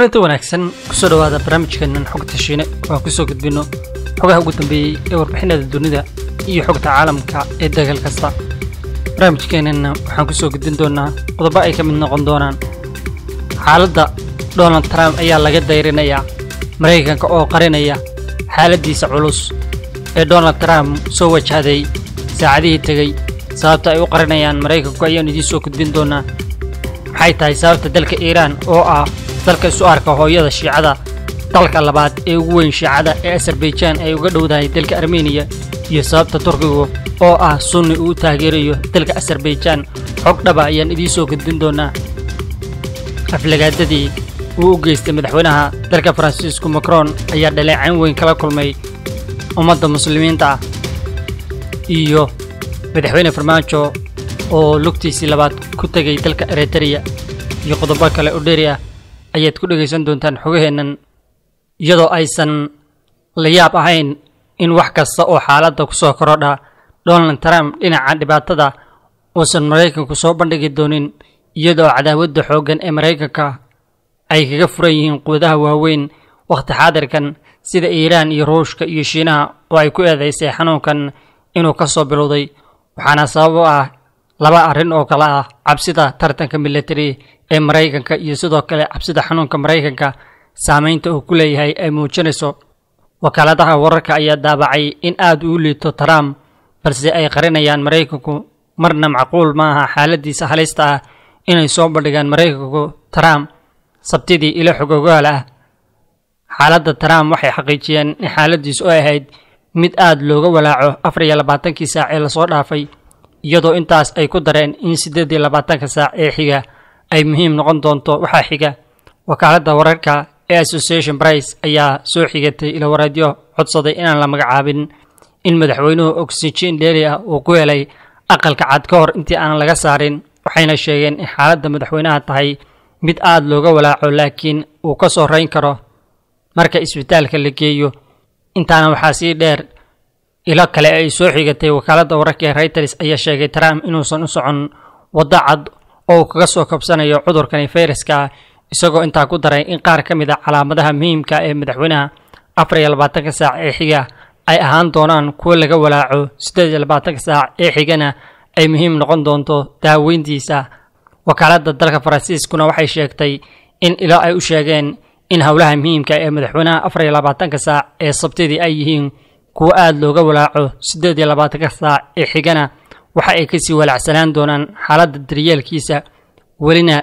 kulanti wanaagsan kusoo dhawaada barnaamijkeenan xogta shiine oo aan kusoo gudbinno xogaha ugu dambeeyey ee warbixinada dunida iyo xogta caalamka ee dagaal kasta barnaamijkeennana waxaan kusoo gudbin doonaa qodobo ay ka mid noqon doonaan xaaladda donald trump ayaa laga dayrinayaa maraykanka oo qarinaya xaaladdiisa culus ee donald trump soo wajahday saacadihii tegey sababta ay u qarinayaan maraykanku ayaannu idiin soo gudbin doonaa maxay tahay sababta dalka iiraan oo ah dalka isu arka hooyada shiicada dalka labaad ee ugu weyn shiicada ee azerbaijaan ay uga dhowdahay dalka armeniya iyo sababta turkigu oo ah sunni uu taageerayo dalka azerbaijaan xog dhaba ah ayaan idiin soo gudbin doonnaa aflagaadadii uu u geystay madaxweynaha dalka faransiisku macron ayaa dhaleecayn weyn kala kulmay ummadda muslimiinta ah iyo madaxweyne farmaajo oo lugtiisii labaad ku tegay dalka eritariya iyo qodobo kale oo dheeri ah ayaad ku dhegaysan doontaan xogaheennan iyadoo aysan la yaab ahayn in wax kasta oo xaaladda kusoo korodha donald trump dhinaca dhibaatada uusan maraykanku soo bandhigi doonin iyadoo cadaawadda xooggan ee maraykanka ay kaga furan yihiin quwadaha waaweyn wakhti xaadirkan sida iiraan iyo ruushka iyo shiinaha oo ay ku eedaysay xanuunkan inuu ka soo bilowday waxaana sabab u ah laba arrin oo kale ah cabsida tartanka military ee maraykanka iyo sidoo kale cabsida xanuunka maraykanka saameynta uu ku leeyahay ay muujinayso wakaaladaha wararka ayaa daabacay in aada uu liito trump balse ay qarinayaan maraykanku marna macquul ma aha xaaladiisa halista ah inay soo bandhigaan maraykanku trump sabtidii ilo xogogaal ah xaaladda trump waxay xaqiijiyeen in xaaladiisu ay ahayd mid aada looga walaaco afar iyo labaatankii saac ee lasoo dhaafay iyadoo intaas ay ku dareen in siddeed iyo labaatanka saac ee xiga ay muhiim noqon doonto waxaa xiga wakaaladda wararka ee association brice ayaa soo xigatay ilawareedyo codsaday inaan la magacaabin in madaxweynuhu oxygen dheeli ah uu ku helay aqalka cad ka hor intii aanan laga saarin waxayna sheegeen in xaaladda madaxweynaha tahay mid aada looga walaaco laakiin uu ka soo rayn karo marka isbitaalka la geeyo intaana waxaa sii dheer ilo kale ay soo xigatay wakaaladda wararka ee reuters ayaa sheegay trump inuusan u socon waddo cad oo uu kaga soo kabsanayo cudurkani fayraska isagoo intaa ku daray in qaar ka mid a ah calaamadaha muhiimka ah ee madaxweynaha afar iyo labaatanka saac ee xiga ay ahaan doonaan kuwo laga walaaco siddeed iyo labaatanka saac ee xigana ay muhiim noqon doonto daaweyntiisa wakaaladda dalka faransiiskuna waxay sheegtay in ilo ay u sheegeen in howlaha muhiimka ah ee madaxweynaha afar iyo labaatanka saac ee sabtidii ay yihiin kuwo aada looga walaaco siddeed iyo labaatanka saac ee xigana waxa ay kasii walaacsanaan doonaan xaaladda daryeelkiisa welina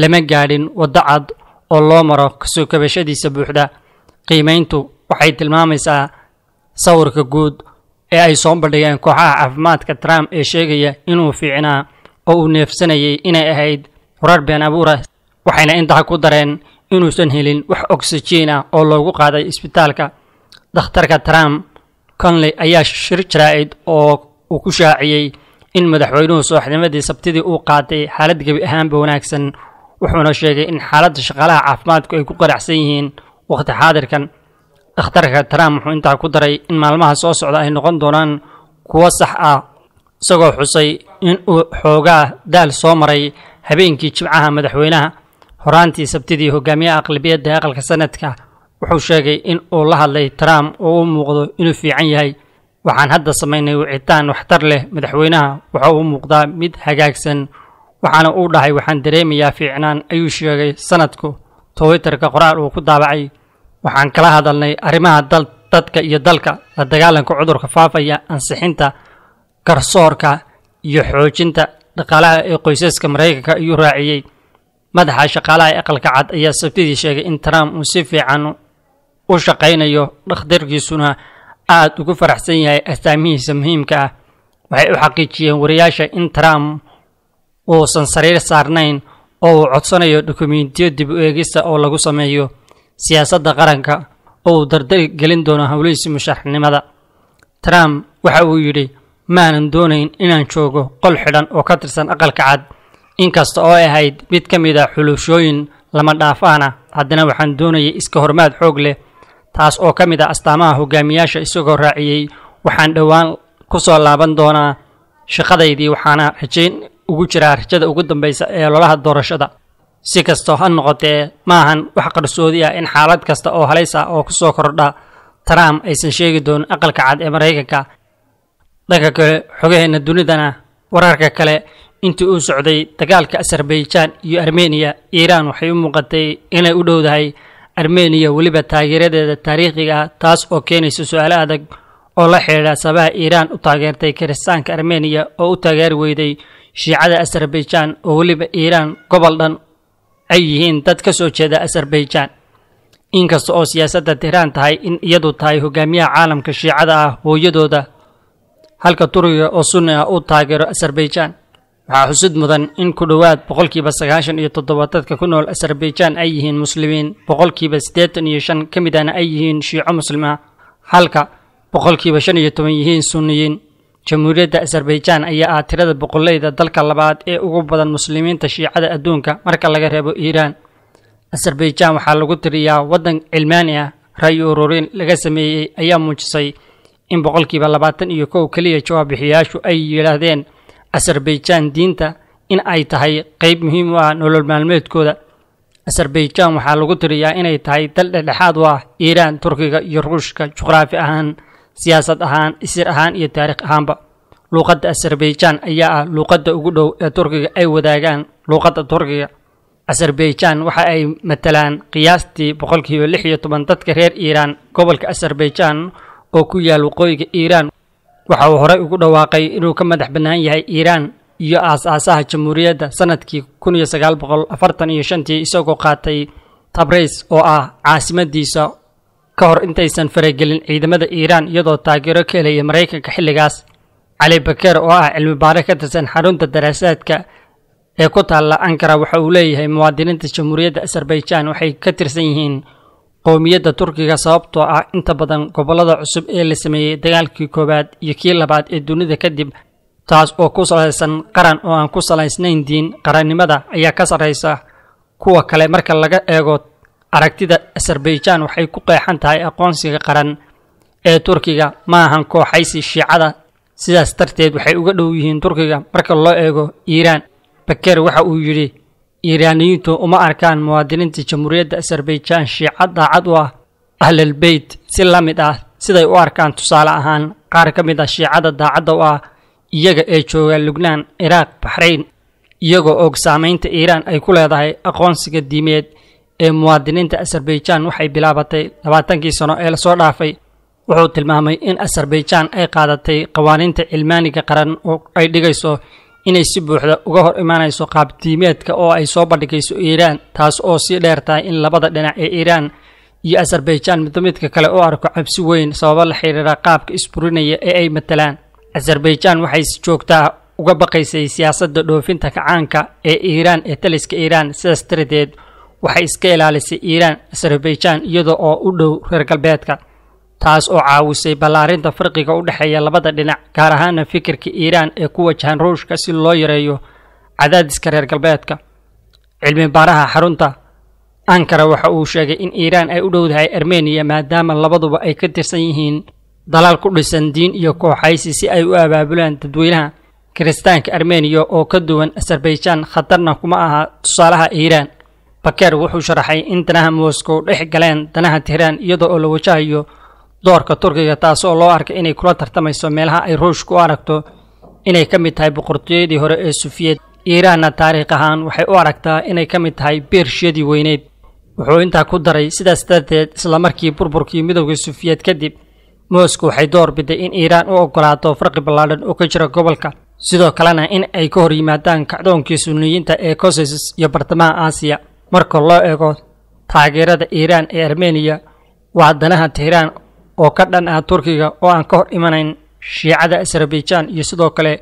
lama gaadhin waddo cad oo loo maro kasoo kabashadiisa buuxda qiimayntu waxay tilmaamaysaa sawirka guud ee ay soo bandhigeen kooxaha caafimaadka trump ee sheegaya inuu fiicnaa oo uu neefsanayay inay ahayd horar been abuura waxayna intaha ku dareen inuusan helin wax oksijiin ah oo loogu qaaday isbitaalka dakhtarka trump conley ayaa shir jaraa'id oo uu ku shaaciyey in madaxweynuhu sooxnimadii sabtidii uu qaatay xaalad gebi ahaanba wanaagsan wuxuuna sheegay in xaaladda shaqaalaha caafimaadku ay ku qaracsan yihiin wakhti xaadirkan dhakhtarka trump wuxuu intaa ku daray in maalmaha soo socda ay noqon doonaan kuwo sax ah isagoo xusay in uu xoogaa daal soo maray habeenkii jimcaha madaxweynaha horaantii sabtidii hogaamiyaha aqlabiyadda aqalka sanadka wuxuu sheegay in uu la hadlay trump oo u muuqdo inuu fiican yahay waxaan hadda samaynay wicitaan waxtar leh madaxweynaha waxa uu muuqdaa mid hagaagsan waxaana uu dhahay waxaan dareemayaa fiicnaan ayuu sheegay sanadku twitterka qoraal uu ku daabacay waxaan kala hadalnay arrimaha dadka iyo dalka la dagaalanka cudurka faafaya ansixinta garsoorka iyo xoojinta dhaqaalaha ee qoysaska maraykanka ayuu raaciyey madaxa shaqaalaha aqalka cad ayaa sabtidii sheegay in trump uu si fiican u shaqaynayo dhakhtarkiisuna aad ugu faraxsan yahay astaamihiisa muhiimka ah waxay u xaqiijiyeen wariyaasha in trump uusan sariir saarnayn oo uu codsanayo dokumentiyo dib u eegista oo lagu sameeyo siyaasadda qaranka oo uu dardari gelin doono howlihiisa musharaxnimada trump waxa uu yidhi maanan doonayn inaan joogo qol xidhan oo ka tirsan aqalka cad inkasta oo ay ahayd mid ka mid ah xuluushooyin lama dhaaf ahna haddana waxaan doonayay iska hormaad xoog leh taas oo ka mid ah astaamaha hogaamiyaasha isagoo raaciyey waxaan dhowaan ku soo laaban doonaa shaqadaydii waxaana rajayn ugu jiraa rajada ugu dambaysa ee lolaha doorashada si kastoo ha noqotee maahan wax qarsoodi ah in xaalad kasta oo halays ah oo kusoo kordha trump aysan sheegi doonin aqalka cad ee maraykanka dhanka kale xogaheenna dunidana wararka kale intii uu socday dagaalka azerbaijan iyo armeniya iiraan waxay u muuqatay inay u dhowdahay armeniya weliba taageeradeeda taariikhiga ah taas oo keenaysa su-aalo adag oo la xidhiidha sabaha iiraan u taageertay kiristaanka armeniya oo u taageeri weyday shiicada asarbaijan oo weliba iiraan gobol dhan ay yihiin dad ka soo jeeda asarbaijan inkasta oo siyaasadda tehraan tahay in iyadu tahay hogaamiyaha caalamka shiicada ah hooyadooda halka turkiga oo sunni ah uu taageero asarbaijan waxaa xusud mudan in ku dhowaad boqolkiiba sagaashan iyo toddoba dadka ku nool azerbaijan ay yihiin muslimiin boqolkiiba siddeetan iyo shan ka mid ahna ay yihiin shiico muslima halka boqolkiiba shan iyo toban yihiin sunniyiin jamhuuriyadda azerbaijan ayaa ah tirada boqoleyda dalka labaad ee ugu badan muslimiinta shiicada adduunka marka laga reebo iiraan azerbaijan waxaa lagu tiriyaa waddan cilmaani ah rayi ururin laga sameeyey ayaa muujisay in boqolkiiba labaatan iyo kow keliya jawaab bixiyaashu ay yidhaahdeen azarbaijan diinta in ay tahay qeyb muhiim u ah nolol maalmeedkooda aserbaijan waxaa lagu tiriyaa inay tahay dal dhexdhexaad u ah iiraan turkiga iyo ruushka juqraafi ahaan siyaasad ahaan isir ahaan iyo taariikh ahaanba luuqadda azarbaijan ayaa ah luuqadda ugu dhow ee turkiga ay wadaagaan luuqadda turkiga aserbaijan waxa ay matalaan qiyaastii boqolkiiba lix iyo toban dadka reer iiraan gobolka azarbaijan oo ku yaal waqooyiga iiraan waxa uu horey ugu dhawaaqay inuu ka madax bannaan yahay iiraan iyo aas-aasaha jamhuuriyadda sanadkii kun iyo sagaal boqol afartan iyo shantii isagoo qaatay tabrays oo ah caasimadiisa ka hor intaysan faragelin ciidamada iiraan iyadoo taageero ka helaya maraykanka xilligaas cali bakeer oo ah cilmi baare ka tirsan xarunta daraasaadka ee ku taalla ankara waxa uu leeyahay muwaadiniinta jamhuuriyadda aserbaijaan waxay ka tirsan yihiin qowmiyadda turkiga sababtoo ah inta badan gobollada cusub ee la sameeyey dagaalkii koowaad iyo kii labaad ee dunida kadib taas oo ku salaysan qaran oo aan ku salaysnayn diin qarannimada ayaa ka sarraysa kuwa kale marka laga eego aragtida aserbaijan waxay ku qeexan tahay aqoonsiga qaran ee turkiga ma ahan kooxaysi shiicada sidaas darteed waxay uga dhow yihiin turkiga marka loo eego iiraan baker waxa uu yidhi iiraaniyiintu uma arkaan muwaadiniinta jamhuuriyadda aserbaijaan shiica daacad u ah ahlulbeyt si la mid ah siday u arkaan tusaale ahaan qaar ka mid ah shiicada daacadda u ah iyaga ee jooga lubnaan ciraaq baxrayn iyagoo og saameynta iiraan ay ku leedahay aqoonsiga diimeed ee muwaadiniinta aserbaijaan waxay bilaabatay labaatankii sano ee lasoo dhaafay wuxuu tilmaamay in aserbaijaan ay qaadatay qawaaniinta cilmaaniga qaran oo ay dhigayso inay si buuxda uga hor imaanayso qaabdiimeedka oo ay soo bandhigayso iiraan taas oo sii dheer tahay in labada dhinac ee iiraan iyo azerbaijan midba midka kale u arko cabsi weyn sababo la xiriira qaabka isburinaya ee ay matalaan azerbaijan waxay si joogtaa ah uga baqaysay siyaasadda dhoofinta kacaanka ee iiraan ee taliska iiraan sidaas daradeed waxay iska ilaalisay iiraan azerbaijan iyada oo u dhow reer galbeedka taas oo caawisay ballaarinta farqiga u dhexeeya labada dhinac gaar ahaana fikirka iiraan ee ku wajahan ruushka si loo yareeyo cadaadiska reer galbeedka cilmi baaraha xarunta ankara waxa uu sheegay in iiraan ay u dhowdahay armeniya maadaama labaduba ay ka tirsan yihiin dalaal ku dhisan diin iyo kooxaysi si ay u abaabulaan dadweynaha kiristaanka armeniya oo ka duwan aserbaijaan khatarna kuma aha tusaalaha iiraan bakeer wuxuu sharaxay in danaha moskow dhex galeen danaha tehraan iyada oo la wajahayo doorka turkiga taas oo loo arkay inay kula tartamayso meelaha ay ruushku u aragto inay ka mid tahay boqortooyadii hore ee sufiyeed iiraanna taariikh ahaan waxay u aragtaa inay ka mid tahay beershiyadii weyneyd wuxuu intaa ku daray sidaas darteed islamarkii burburkii midowda sufiyeed kadib moosku waxay door biday in iiraan u ogolaato farqi ballaadhan oo ka jira gobolka sidoo kalena in ay ka hor yimaadaan kacdoonkii sunniyiinta ee kosasis iyo bartamaha aasiya marka loo eego taageerada iiraan ee armeniya waa danaha tehraan oo ka dhan ah turkiga oo aan ka hor imanayn shiicada azerbaijan iyo sidoo kale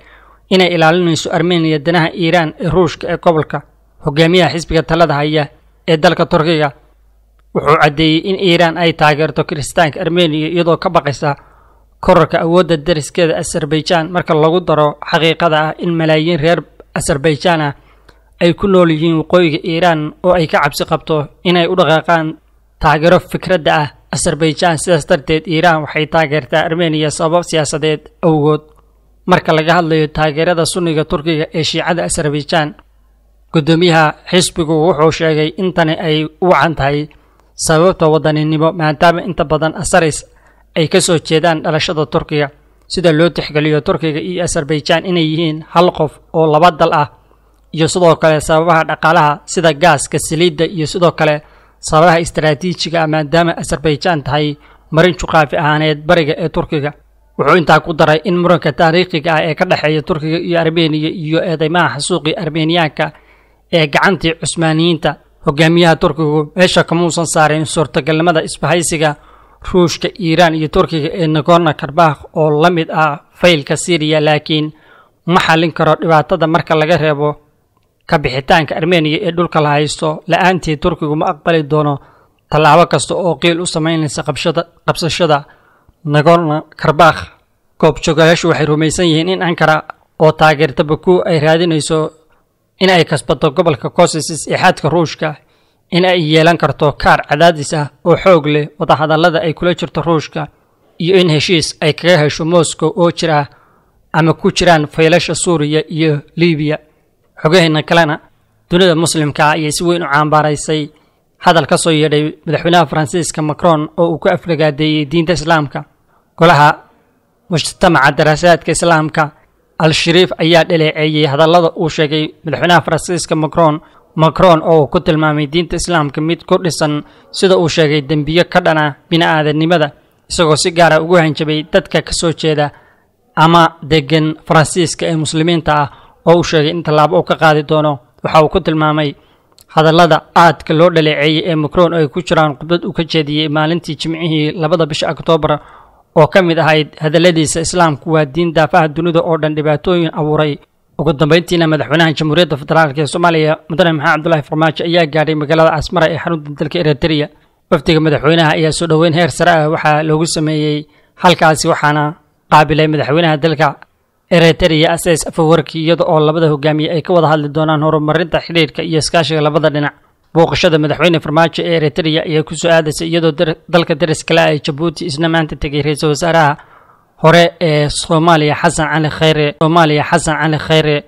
inay ilaalinayso armeniya danaha iiraan ee ruushka ee gobolka hogaamiyaha xisbiga talada haya ee dalka turkiga wuxuu caddeeyey in iiraan ay taageerto kiristaanka armeniya iyadoo ka baqaysa korarka awoodda dariskeeda azerbaijan marka lagu daro xaqiiqada ah in malaayiin reer azerbaijan ah ay ku nool yihiin waqooyiga iiraan oo ay ka cabsi qabto inay u dhaqaaqaan taageero fikradda ah azerbaijaan sidaas darteed iiraan waxay taageertaa armeniya sabab siyaasadeed awgood marka laga hadlayo taageerada sunniga turkiga ee shiicada azerbaijaan guddoomiyaha xisbigu wuxuu sheegay intani ay u wacan tahay sababta wadaninimo maadaama inta badan asaris ay ka soo jeedaan dhalashada turkiga sida loo tixgeliyo turkiga iyo azerbaijaan inay yihiin hal qof oo laba dal ah iyo sidoo kale sababaha dhaqaalaha sida gaaska saliidda iyo sidoo kale sababaha istaraatiijiga maadaama aserbaijaan tahay marin juqaafi ahaaneed bariga ee turkiga wuxuu intaa ku daray in muranka taariikhiga ah ee ka dhexeeya turkiga iyo armeniya iyo eedeymaha xasuuqii armeniyaanka ee gacantii cusmaaniyiinta hogaamiyaha turkigu meesha kamuusan saarin suurtagalnimada isbahaysiga ruushka iiraan iyo turkiga ee nagorno karbakh oo la mid ah faylka siriya laakiin ma xallin karo dhibaatada marka laga reebo ka bixitaanka armeniya ee dhulka la haysto la-aantii turkigu ma aqbali doono tallaabo kasta oo qiil u samaynaysa qabsashada nagorno karbakh goobjoogayaashu waxay rumaysan yihiin in ankara oo taageerta baku ay raadinayso in ay kasbato gobolka kosesis ee xadka ruushka in ay yeelan karto kaar cadaadis ah oo xoog leh wadahadallada ay kula jirto ruushka iyo in heshiis ay kaga hesho moscow oo jir ah ama ku jiraan faylasha suuriya iyo libiya xogaheena kalena dunida muslimka ah ayay si weyn u caanbaaraysay hadal ka soo yeedhay madaxweynaha faransiiska macron oo uu ku aflagaadeeyey diinta islaamka golaha mujtamaca daraasaadka islaamka al-shariif ayaa dhaleeceeyey hadallada uu sheegay madaxweynaha faransiiska macron macron oo uu ku tilmaamay diinta islaamka mid ku dhisan sida uu sheegay dembiyo ka dhana bini'aadanimada isagoo si gaara ugu hanjabay dadka ka soo jeeda ama degan faransiiska ee muslimiinta ah oo uu sheegay in tallaabo uu ka qaadi doono waxa uu ku tilmaamay hadallada aadka loo dhaleeceeyey ee macron ay ku jiraan khudbad uu ka jeediyey maalintii jimcihii labada bisha oktoobar oo ka mid ahayd hadalladiisa islaamku waa diin daafaha dunida oo dhan dhibaatooyin abuuray ugu dambayntiina madaxweynaha jamhuuriyadda federaalk ee soomaaliya mudane maxamed cabdulaahi farmaajo ayaa gaadhay magaalada asmara ee xarunta dalka eritrea wafdiga madaxweynaha ayaa soo dhoweyn heer sare ah waxaa loogu sameeyey halkaasi waxaana qaabilay madaxweynaha dalka eritrea iyo asas afawarki iyada oo labada hogaamiye ay ka wada hadli doonaan horumarinta xidhiirka iyo iskaashiga labada dhinac booqashada madaxweyne farmaajo ee ereteriya ayaa ku soo aadaysa iyadoo dalka daris kale jabuuti isna maanta tegay ra-iisul wasaaraha hore ee soomaaliya xasan cali khayre soomaaliya xasan cali khayre